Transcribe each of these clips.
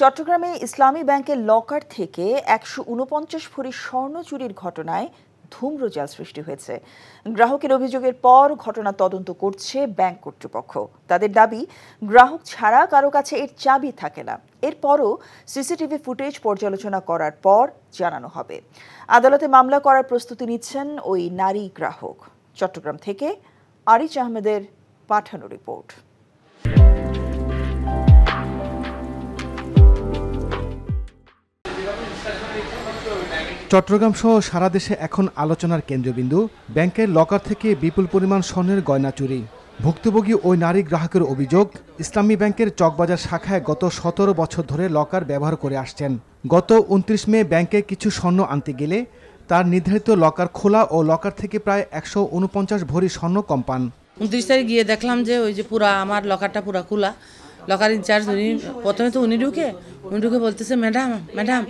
চট্টগ্রামে ইসলামী ব্যাংকের লকার থেকে একশো উনপঞ্চাশ ভরি স্বর্ণ চুরির ঘটনায় ধূম্রজাল সৃষ্টি হয়েছে গ্রাহকের অভিযোগের পর ঘটনা তদন্ত করছে ব্যাংক কর্তৃপক্ষ তাদের দাবি গ্রাহক ছাড়া কারো কাছে এর চাবি থাকে না এরপরও সিসিটিভি ফুটেজ পর্যালোচনা করার পর জানানো হবে আদালতে মামলা করার প্রস্তুতি নিচ্ছেন ওই নারী গ্রাহক চট্টগ্রাম থেকে আরিচ আহমেদের পাঠানো রিপোর্ট চট্টগ্রাম সহ সারা দেশে এখন আলোচনার কেন্দ্রবিন্দু ব্যাংকের লকার থেকে বিপুল পরিমাণ স্বর্ণের গয়না চুরি ভুক্তভোগী ওই নারী গ্রাহকের অভিযোগ ইসলামী ব্যাংকের চকবাজার শাখায় গত সতেরো বছর ধরে লকার ব্যবহার করে আসছেন গত উনত্রিশ মে ব্যাংকে কিছু স্বর্ণ আনতে গেলে তার নির্ধারিত লকার খোলা ও লকার থেকে প্রায় একশো উনপঞ্চাশ ভরি স্বর্ণ কম পান উনত্রিশ তারিখ গিয়ে দেখলাম যে ওই যে পুরা আমার লকারটা পুরা খোলা লকার ইনচার্জ উনি প্রথমে তো উনি ঢুকে উনি ঢুকে বলতেছে ম্যাডাম ম্যাডাম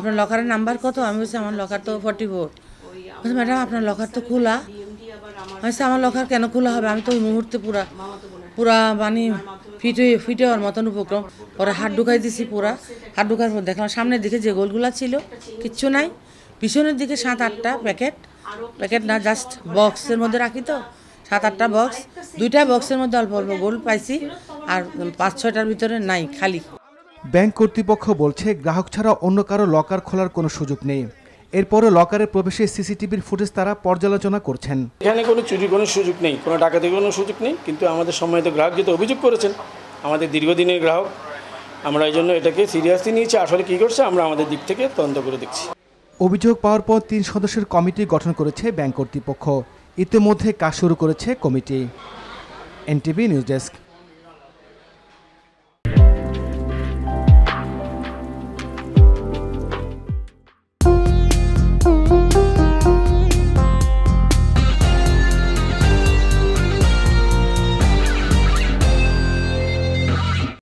আপনার লকারের নাম্বার কত আমি বলছি আমার লকার তো ফর্টি ফোর বলছি ম্যাডাম আপনার লকার তো খোলা আমি আমার লকার কেন খোলা হবে আমি তো ওই মুহূর্তে পুরা পুরা মানে ফিট হয়ে ফিট হওয়ার মতন উপক্রম ওরা হাত ঢুকাই দিছি পুরা হাত ঢুকার পর দেখলাম সামনের দিকে যে গোলগুলা ছিল কিচ্ছু নাই পিছনের দিকে সাত আটটা প্যাকেট প্যাকেট না জাস্ট বক্সের মধ্যে রাখি তো সাত আটটা বক্স দুইটা বক্সের মধ্যে অল্প অল্প গোল পাইছি আর পাঁচ ছয়টার ভিতরে নাই খালি ব্যাংক কর্তৃপক্ষ বলছে গ্রাহক ছাড়া অন্য কারো লকার খোলার কোনো সুযোগ নেই এরপরে লকারে প্রবেশে সিসিটিভির ফুটেজ তারা পর্যালোচনা করছেন এখানে কোনো চুরি কোনো সুযোগ নেই কোনো টাকা ডাকাতির কোনো সুযোগ নেই কিন্তু আমাদের তো গ্রাহক যেহেতু অভিযোগ করেছেন আমাদের দীর্ঘদিনের গ্রাহক আমরা এই জন্য এটাকে সিরিয়াসলি নিয়েছি আসলে কী করছে আমরা আমাদের দিক থেকে তদন্ত করে দেখছি অভিযোগ পাওয়ার পর তিন সদস্যের কমিটি গঠন করেছে ব্যাংক কর্তৃপক্ষ ইতিমধ্যে কাজ শুরু করেছে কমিটি এনটিভি নিউজ ডেস্ক